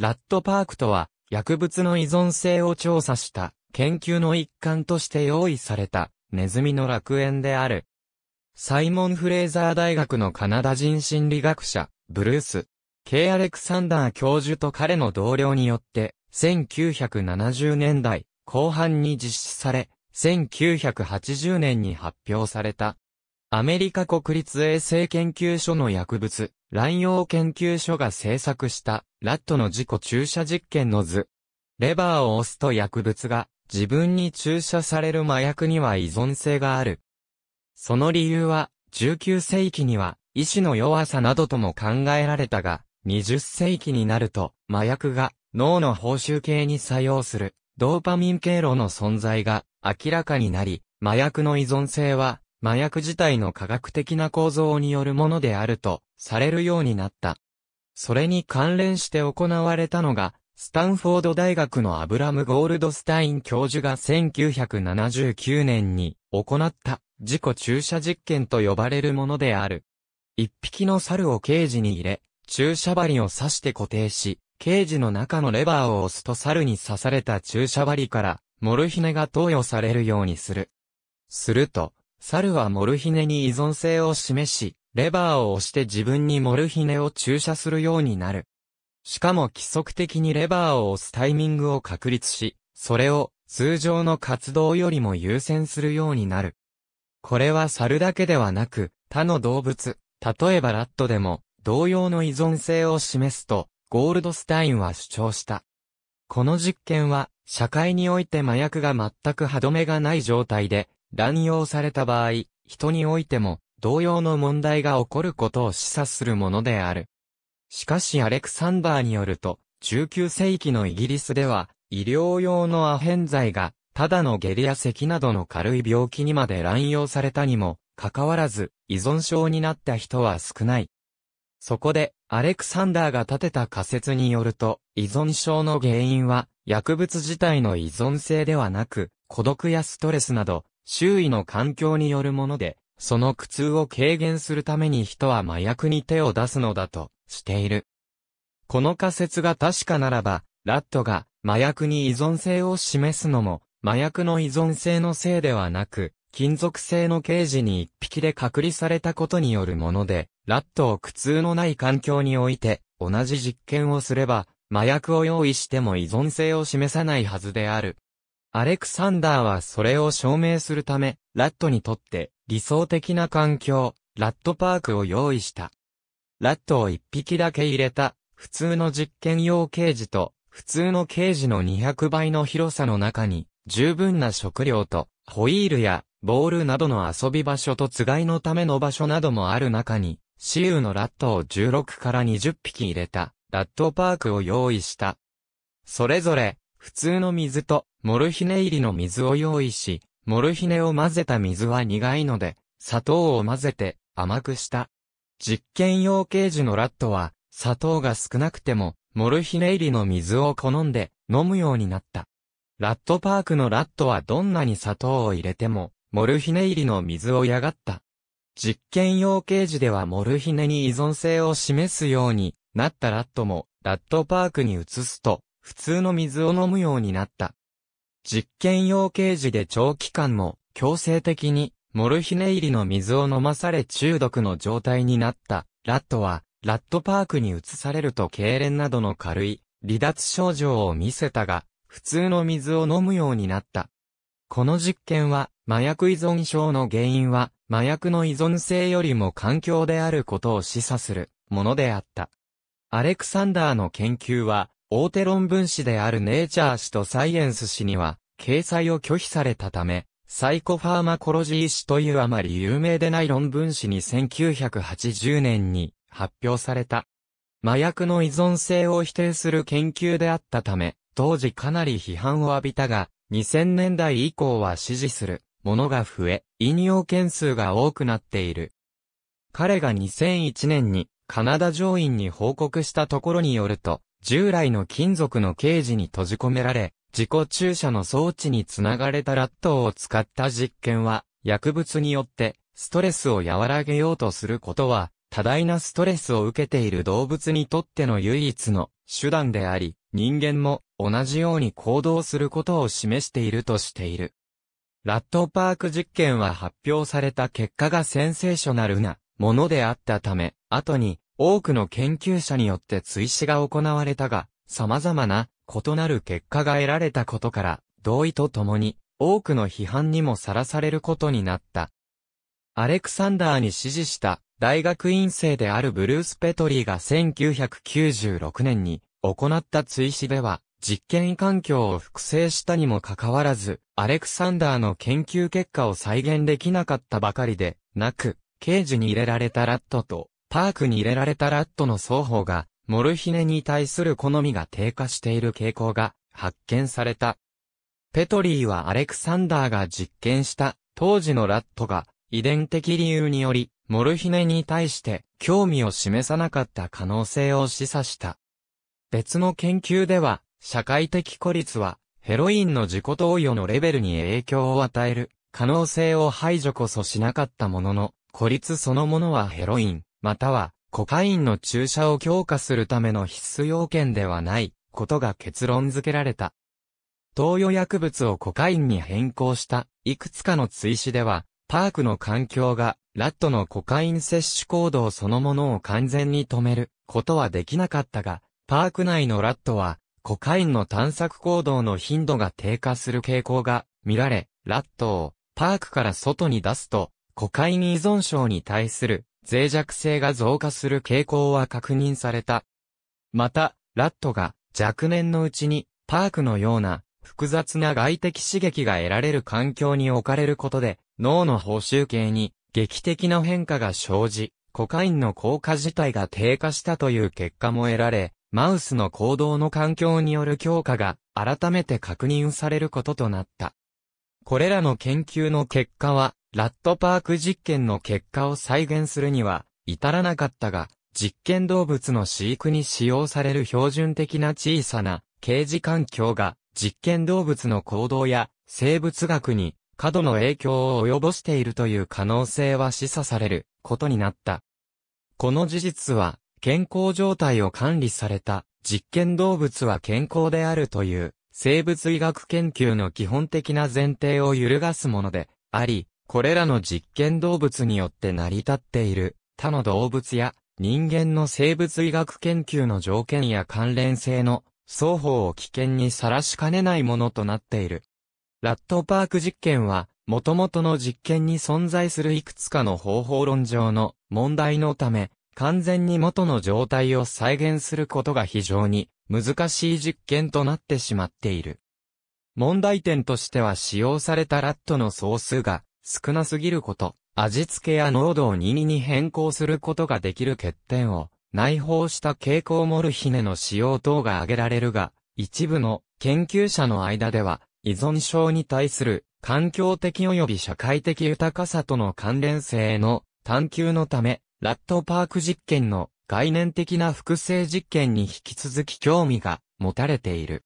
ラットパークとは、薬物の依存性を調査した研究の一環として用意されたネズミの楽園である。サイモン・フレーザー大学のカナダ人心理学者、ブルース、K. アレクサンダー教授と彼の同僚によって、1970年代後半に実施され、1980年に発表された。アメリカ国立衛生研究所の薬物、乱用研究所が制作した、ラットの自己注射実験の図。レバーを押すと薬物が、自分に注射される麻薬には依存性がある。その理由は、19世紀には、医師の弱さなどとも考えられたが、20世紀になると、麻薬が、脳の報酬系に作用する、ドーパミン経路の存在が、明らかになり、麻薬の依存性は、麻薬自体の科学的な構造によるものであるとされるようになった。それに関連して行われたのが、スタンフォード大学のアブラム・ゴールドスタイン教授が1979年に行った自己注射実験と呼ばれるものである。一匹の猿をケージに入れ、注射針を刺して固定し、ケージの中のレバーを押すと猿に刺された注射針から、モルヒネが投与されるようにする。すると、猿はモルヒネに依存性を示し、レバーを押して自分にモルヒネを注射するようになる。しかも規則的にレバーを押すタイミングを確立し、それを通常の活動よりも優先するようになる。これは猿だけではなく、他の動物、例えばラットでも同様の依存性を示すと、ゴールドスタインは主張した。この実験は、社会において麻薬が全く歯止めがない状態で、乱用された場合、人においても同様の問題が起こることを示唆するものである。しかしアレクサンダーによると、19世紀のイギリスでは、医療用のアヘン剤が、ただの下痢や咳などの軽い病気にまで乱用されたにも、かかわらず、依存症になった人は少ない。そこで、アレクサンダーが立てた仮説によると、依存症の原因は、薬物自体の依存性ではなく、孤独やストレスなど、周囲の環境によるもので、その苦痛を軽減するために人は麻薬に手を出すのだとしている。この仮説が確かならば、ラットが麻薬に依存性を示すのも、麻薬の依存性のせいではなく、金属製のケージに一匹で隔離されたことによるもので、ラットを苦痛のない環境において、同じ実験をすれば、麻薬を用意しても依存性を示さないはずである。アレクサンダーはそれを証明するため、ラットにとって理想的な環境、ラットパークを用意した。ラットを1匹だけ入れた、普通の実験用ケージと、普通のケージの200倍の広さの中に、十分な食料と、ホイールや、ボールなどの遊び場所とつがいのための場所などもある中に、シ有のラットを16から20匹入れた、ラットパークを用意した。それぞれ、普通の水と、モルヒネ入りの水を用意し、モルヒネを混ぜた水は苦いので、砂糖を混ぜて甘くした。実験用ケージのラットは、砂糖が少なくても、モルヒネ入りの水を好んで飲むようになった。ラットパークのラットはどんなに砂糖を入れても、モルヒネ入りの水を嫌がった。実験用ケージではモルヒネに依存性を示すようになったラットも、ラットパークに移すと、普通の水を飲むようになった。実験用ケージで長期間も強制的にモルヒネ入りの水を飲まされ中毒の状態になったラットはラットパークに移されると痙攣などの軽い離脱症状を見せたが普通の水を飲むようになった。この実験は麻薬依存症の原因は麻薬の依存性よりも環境であることを示唆するものであった。アレクサンダーの研究は大手論文誌であるネイチャー誌とサイエンス誌には、掲載を拒否されたため、サイコファーマコロジー誌というあまり有名でない論文誌に1980年に発表された。麻薬の依存性を否定する研究であったため、当時かなり批判を浴びたが、2000年代以降は支持するものが増え、引用件数が多くなっている。彼が2001年にカナダ上院に報告したところによると、従来の金属のケージに閉じ込められ、自己注射の装置につながれたラットを使った実験は、薬物によってストレスを和らげようとすることは、多大なストレスを受けている動物にとっての唯一の手段であり、人間も同じように行動することを示しているとしている。ラットパーク実験は発表された結果がセンセーショナルなものであったため、後に多くの研究者によって追試が行われたが、様々な異なる結果が得られたことから、同意とともに、多くの批判にもさらされることになった。アレクサンダーに指示した大学院生であるブルース・ペトリーが1996年に行った追試では、実験環境を複製したにもかかわらず、アレクサンダーの研究結果を再現できなかったばかりで、なく、ケージに入れられたラットとパークに入れられたラットの双方が、モルヒネに対する好みが低下している傾向が発見された。ペトリーはアレクサンダーが実験した当時のラットが遺伝的理由によりモルヒネに対して興味を示さなかった可能性を示唆した。別の研究では社会的孤立はヘロインの自己投与のレベルに影響を与える可能性を排除こそしなかったものの孤立そのものはヘロインまたは、コカインの注射を強化するための必須要件ではない、ことが結論付けられた。投与薬物をコカインに変更した、いくつかの追試では、パークの環境が、ラットのコカイン摂取行動そのものを完全に止めることはできなかったが、パーク内のラットは、コカインの探索行動の頻度が低下する傾向が見られ、ラットをパークから外に出すと、コカイン依存症に対する脆弱性が増加する傾向は確認された。また、ラットが若年のうちにパークのような複雑な外的刺激が得られる環境に置かれることで脳の報酬系に劇的な変化が生じ、コカインの効果自体が低下したという結果も得られ、マウスの行動の環境による強化が改めて確認されることとなった。これらの研究の結果は、ラットパーク実験の結果を再現するには至らなかったが、実験動物の飼育に使用される標準的な小さなケージ環境が実験動物の行動や生物学に過度の影響を及ぼしているという可能性は示唆されることになった。この事実は健康状態を管理された実験動物は健康であるという生物医学研究の基本的な前提を揺るがすものであり、これらの実験動物によって成り立っている他の動物や人間の生物医学研究の条件や関連性の双方を危険にさらしかねないものとなっている。ラットパーク実験は、元々の実験に存在するいくつかの方法論上の問題のため、完全に元の状態を再現することが非常に難しい実験となってしまっている。問題点としては使用されたラットの総数が少なすぎること、味付けや濃度を22に変更することができる欠点を、内包した蛍光モルヒネの使用等が挙げられるが、一部の研究者の間では、依存症に対する環境的及び社会的豊かさとの関連性の探求のため、ラットパーク実験の概念的な複製実験に引き続き興味が持たれている。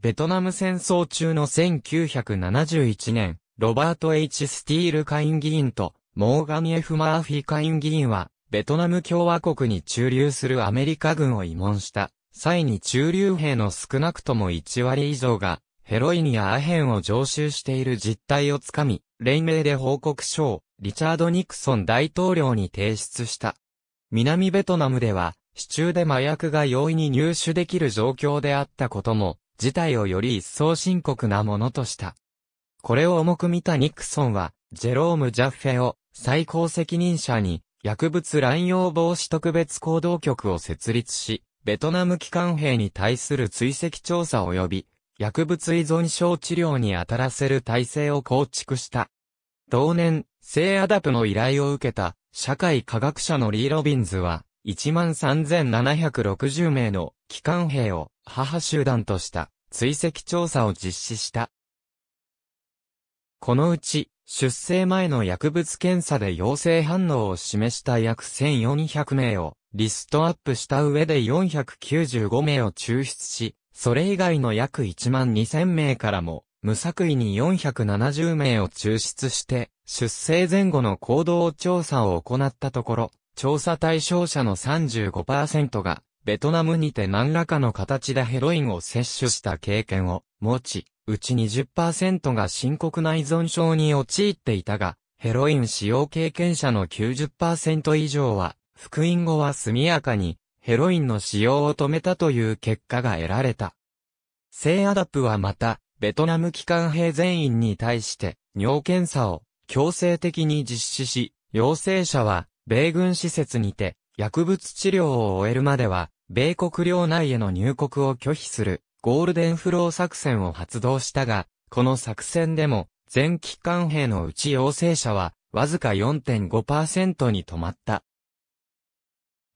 ベトナム戦争中の1971年、ロバート・ H・ スティール下院議員と、モーガン・ F・ マーフィ下院議員は、ベトナム共和国に駐留するアメリカ軍を慰問した。際に駐留兵の少なくとも1割以上が、ヘロインやアヘンを常習している実態をつかみ、連名で報告書を、リチャード・ニクソン大統領に提出した。南ベトナムでは、市中で麻薬が容易に入手できる状況であったことも、事態をより一層深刻なものとした。これを重く見たニクソンは、ジェローム・ジャッフェを最高責任者に薬物乱用防止特別行動局を設立し、ベトナム機関兵に対する追跡調査及び薬物依存症治療に当たらせる体制を構築した。同年、聖アダプの依頼を受けた社会科学者のリー・ロビンズは、13,760名の機関兵を母集団とした追跡調査を実施した。このうち、出生前の薬物検査で陽性反応を示した約1400名をリストアップした上で495名を抽出し、それ以外の約1万2000名からも無作為に470名を抽出して、出生前後の行動調査を行ったところ、調査対象者の35%が、ベトナムにて何らかの形でヘロインを摂取した経験を持ち、うち20%が深刻な依存症に陥っていたが、ヘロイン使用経験者の90%以上は、復員後は速やかに、ヘロインの使用を止めたという結果が得られた。性アダプはまた、ベトナム機関兵全員に対して、尿検査を強制的に実施し、陽性者は、米軍施設にて、薬物治療を終えるまでは、米国領内への入国を拒否する、ゴールデンフロー作戦を発動したが、この作戦でも、全機関兵のうち陽性者は、わずか4.5%に止まった。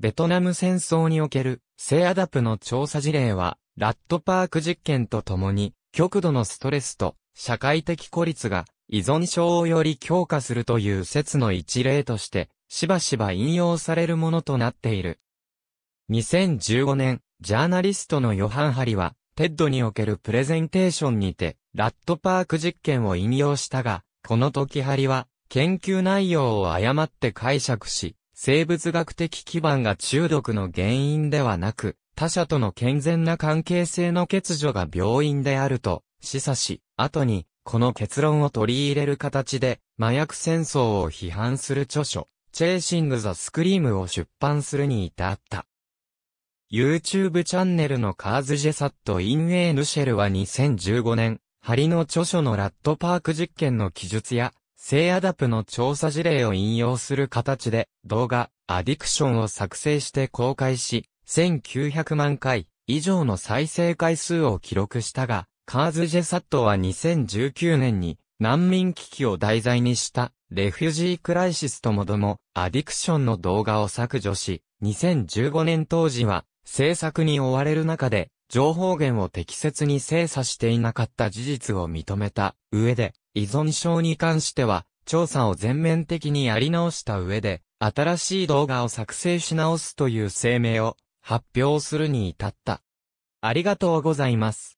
ベトナム戦争における、セアダプの調査事例は、ラットパーク実験とともに、極度のストレスと、社会的孤立が、依存症をより強化するという説の一例として、しばしば引用されるものとなっている。2015年、ジャーナリストのヨハン・ハリは、TED におけるプレゼンテーションにて、ラットパーク実験を引用したが、この時張りは、研究内容を誤って解釈し、生物学的基盤が中毒の原因ではなく、他者との健全な関係性の欠如が病院であると示唆し、後に、この結論を取り入れる形で、麻薬戦争を批判する著書、チェーシング・ザ・スクリームを出版するに至った。YouTube チャンネルのカーズジェサット・イン・ウェイヌシェルは2015年、ハリの著書のラットパーク実験の記述や、性アダプの調査事例を引用する形で、動画、アディクションを作成して公開し、1900万回以上の再生回数を記録したが、カーズジェサットは2019年に、難民危機を題材にした、レフュジークライシスともども、アディクションの動画を削除し、2015年当時は、制作に追われる中で、情報源を適切に精査していなかった事実を認めた上で、依存症に関しては、調査を全面的にやり直した上で、新しい動画を作成し直すという声明を発表するに至った。ありがとうございます。